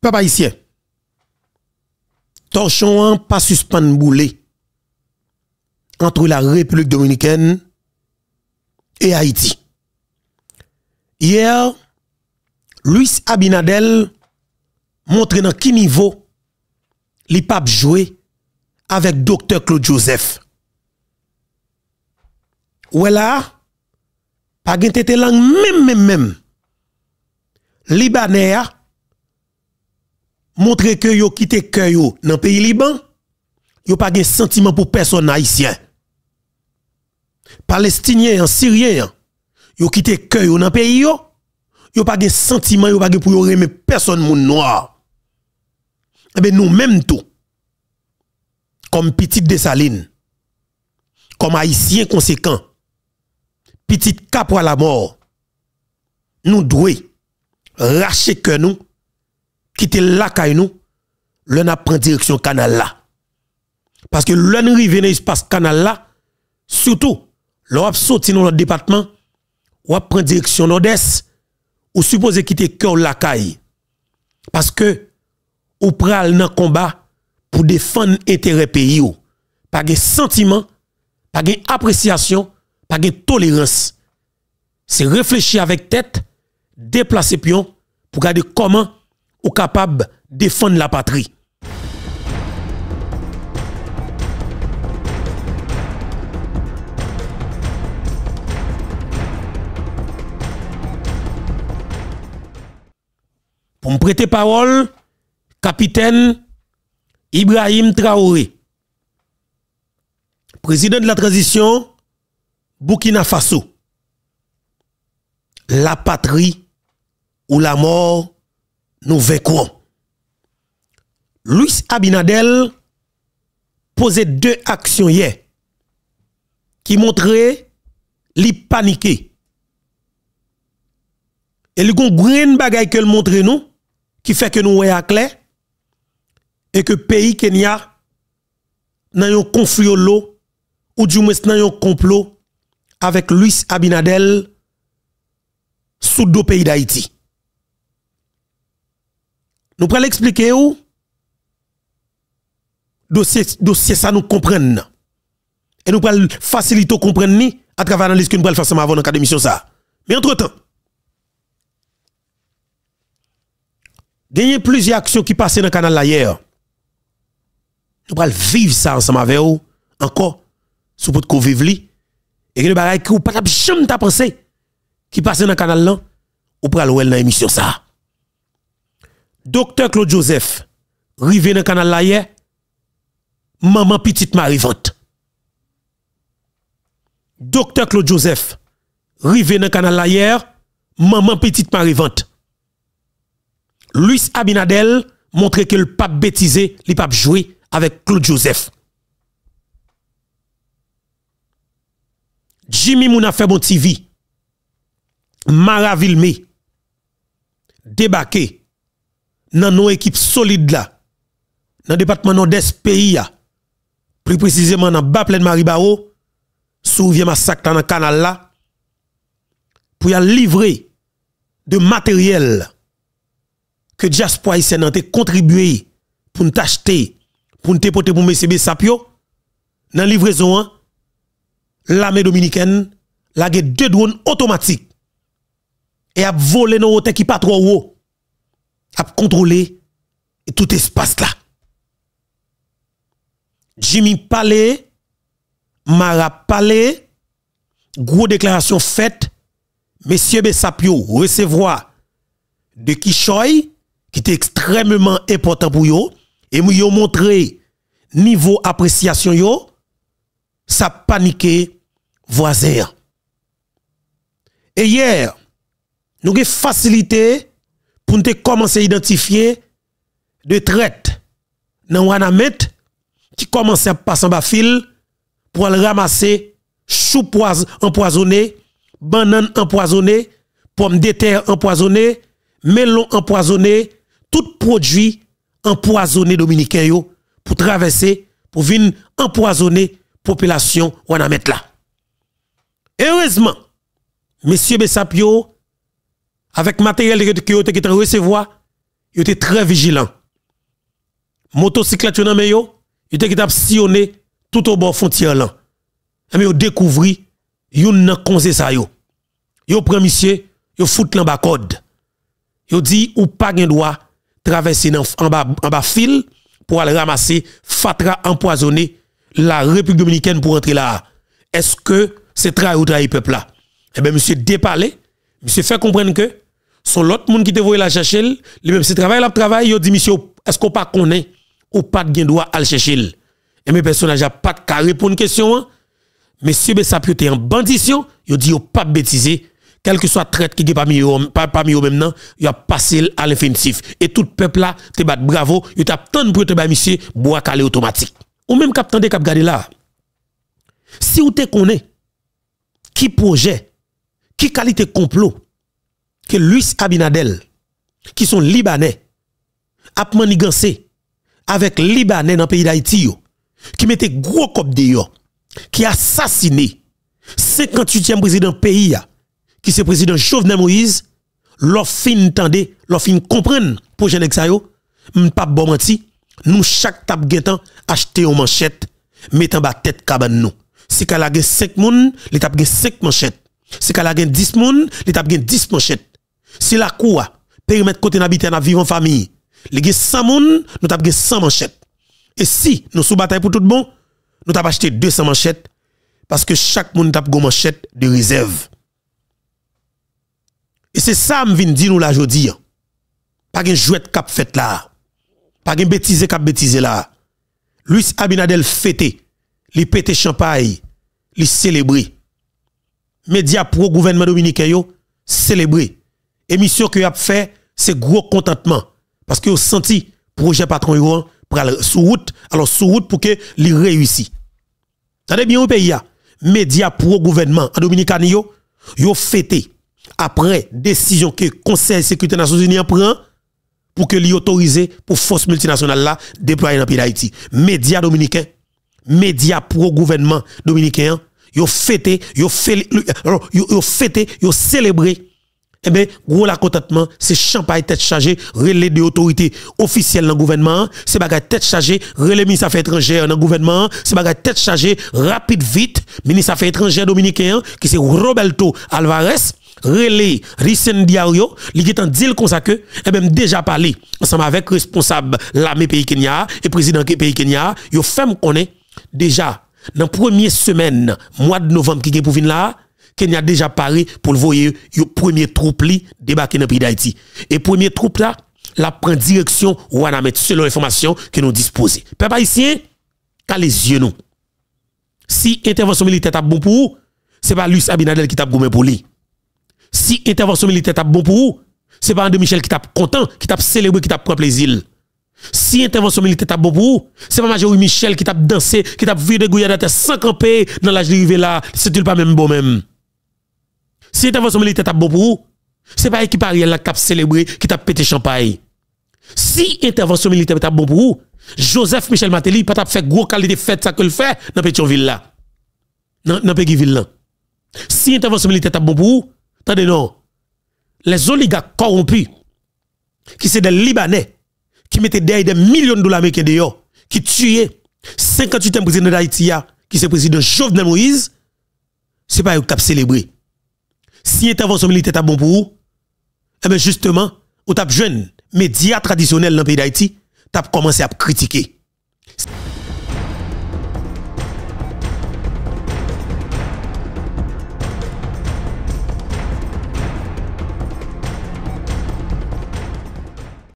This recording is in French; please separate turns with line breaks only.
Papa ici. Torchon un pas suspend boulet entre la République dominicaine et Haïti. Hier, Luis Abinadel montre dans quel niveau les papes jouer avec Dr Claude Joseph. Ou là, pas gen tete langue même même même. Libanais montrer que yo quitté cœur yo dans pays Liban, yo pas gen sentiment pour personne haïtien. Palestiniens, Syriens, yo quitté cœur yo dans pays yo, yo pas gen sentiment, yo pour yo aimer personne moun noir. Eh ben nous même tout. Comme petite Dessaline, comme haïtien conséquent, petite cap à la mort, nous devons racher que nous qui la là caille nous l'on apprend direction canal là parce que l'on arrive dans l'espace canal là surtout l'on sauté dans notre département on prend direction nord-est ou supposé quitter cœur la caille parce que ou pral dans combat pour défendre intérêt pays ou pas de sentiment pas de appréciation pas de tolérance c'est réfléchir avec tête déplacer pion pour garder comment capable de défendre la patrie. Pour me prêter parole, capitaine Ibrahim Traoré, président de la transition Burkina Faso. La patrie ou la mort nous courant. Luis Abinadel posait deux actions hier qui montraient li paniqué. Et le gon bagage bagaille que le montre nous qui fait que nous voyons clair et que pays Kenya eu un conflit ou du moins dans un complot avec Luis Abinadel sous deux pays d'Haïti. Nous prenons l'expliquer où dossier dossier ça nous comprenne. Et nous prenons faciliter comprendre à travers l'analyse que nous prenons faire avant dans cadre ça. Mais entre-temps, il y a plusieurs actions qui passaient dans le canal hier. Nous allons vivre ça ensemble avec vous, encore, sous votre qu'on vivre et que nous bagaille qui pas jamais pensé, qui passait dans le canal là, ou pral ou dans l'émission ça. Docteur Claude Joseph, rivé dans le canal là maman petite Marie Docteur Claude Joseph, rivé dans le canal hier, maman petite Marie Luis Abinadel montré que le pape bêtisé, le pape joué avec Claude Joseph. Jimmy fait Bon TV, Mara dans nos équipes solides là, dans le département nord-est pays, plus précisément dans bas pleine Maribao, souviens massacre dans le canal là, pour y livrer de matériel que Jaspo haïtienne a contribué pour nous acheter, pour nous porter pour MCB Sapio, dans la livraison, l'armée dominicaine, la deux drones automatiques et a volé nos hôtels qui pas trop haut à contrôler tout espace là. Jimmy Palais, Mara Palais, gros déclaration faite, Monsieur Bessapio recevoir de Kishoy, qui était extrêmement important pour vous, et vous montré niveau appréciation yo, ça paniqué voisin. Et hier, nous avons facilité pour nous commencer à identifier de traite dans Wanamet qui commence à passer en bas fil pour ramasser chou empoisonné, banane empoisonné, pomme de terre empoisonné, melon empoisonné, tout produit empoisonné dominicain pour traverser pour venir empoisonner population Wanamet là. Heureusement, monsieur Bessapio avec matériel que vous en recevoir, vous très vigilant. Motocyclette, vous avez qui tout au bord frontière là. Mais vous découvrez, vous na pas conseillé ça. Vous prenez monsieur, vous fout l'en bas code. dit dit ou pas de droit traverser en bas, en fil pour aller ramasser fatra empoisonné la République dominicaine pour entrer là. Est-ce que c'est trahir ou trahir peuple là? Eh bien, monsieur Dépalé, Monsieur fait comprendre que son l'autre monde qui te voyait la chercher, le même si travail là travail, il dit monsieur est-ce qu'on pas connaît ou pas de droit à le chercher. Et mes personnages a pas de qu'à une question. Hein. Monsieur ben, être en bandition, il dit au pas bêtiser quel que soit traite qui est parmi eux parmi eux maintenant il a passé à l'infinitif et tout peuple là te bat bravo il t'a tant pour te ba monsieur bois calé automatique ou même cap de cap garder là si vous te connaît qui projet qui qualité complot que Luis Abinadel, qui sont Libanais, a manigancé avec Libanais dans le pays d'Haïti, qui mettait gros cop yo qui assassiné 58e président pays, qui se président Jovenel Moïse, l'offre fin leur l'offre fin comprendre, prochain m'pap bon menti, nous chaque tap guetant manchettes, une manchette, mettant bas tête cabane nous. Si qu'elle a 5 moun, l'étape 5 manchettes. Si qu'elle a 10 personnes, l'État a 10 manchettes. Si la quoi, périmètre côté d'habiter, n'a vivre en famille, les gagné 100 personnes, nous avons 100 manchettes. Et si nous en bataille pour tout bon, nous avons acheté 200 manchettes parce que chaque monde tape une manchette de réserve. Et c'est ça que je dire nous là aujourd'hui. Hein. Pas de jouet cap fait là. Pas de bêtise cap bêtise là. Luis Abinadel fêté, li pète champagne, li célébré. Média pro-gouvernement dominicain célébrer. Émission que a fait, c'est gros contentement. Parce que vous senti projet patron yo hein, pour aller sous route, alors sous route pour que les réussisse. Tenez bien au pays Média pro-gouvernement en Dominicain yo, yo fêté après décision que Conseil de sécurité des Nations Unies prend pour que li pour force multinationale là déployer dans pays d'Haïti. Média dominicain, Média pro-gouvernement dominicain hein yo fêté, euh, yo fêté, yo célébré. Eh bien, gros la contentement, c'est champagne tête chargée, relais des autorités officielle dans le gouvernement, c'est bagarre tête chargée, relais ministre affaires étrangères dans le gouvernement, c'est bagarre tête chargée, rapide vite, ministre affaires étrangères dominicain, qui c'est Roberto Alvarez, relais Ricen Diario, qui est en deal comme eh ben déjà parlé, ensemble avec responsable l'armée pays Kenya et président pays Kenya, yo femme connaît, déjà, dans la première semaine, mois de novembre qui est pour venir là, a déjà paré pour le voyer, le premier troupe dans le pays d'Haïti. Et premier troupe là, la prend direction mettre selon l'information que nous disposons. Peuple haïtien, qu'à les yeux nous. Si intervention militaire est bon pour vous, ce n'est pas Luis Abinadel qui tape gourmet pour lui. Si intervention militaire est bon pour vous, ce n'est pas André Michel qui tape content, qui tape célébré, qui tape prend plaisir. Si intervention militaire t'a bon pour vous, c'est pas Major Michel qui t'a dansé, qui t'a vu de Guyane sans camper dans l'âge de là, c'est pas même bon même. Si intervention militaire t'a bon pour vous, c'est pas l'équipe Ariel qui a célébré, qui t'a pété champagne. Si intervention militaire t'a bon pour vous, Joseph Michel Matéli pas t'a fait gros qualité fête ça que le fait dans Petionville là. Dans Petionville. là. Si intervention militaire t'a bon pour vous, attendez non. Les oligarques corrompus qui sont des Libanais qui mettait derrière des millions de dollars américains dehors, qui tuait 58e président d'Haïti, qui c'est président Jovenel Moïse, c'est pas eux qui célébré. Si l'intervention militaire est bon pour vous, eh bien justement, vous avez jeune médias traditionnels dans le pays d'Haïti, vous avez commencé à critiquer.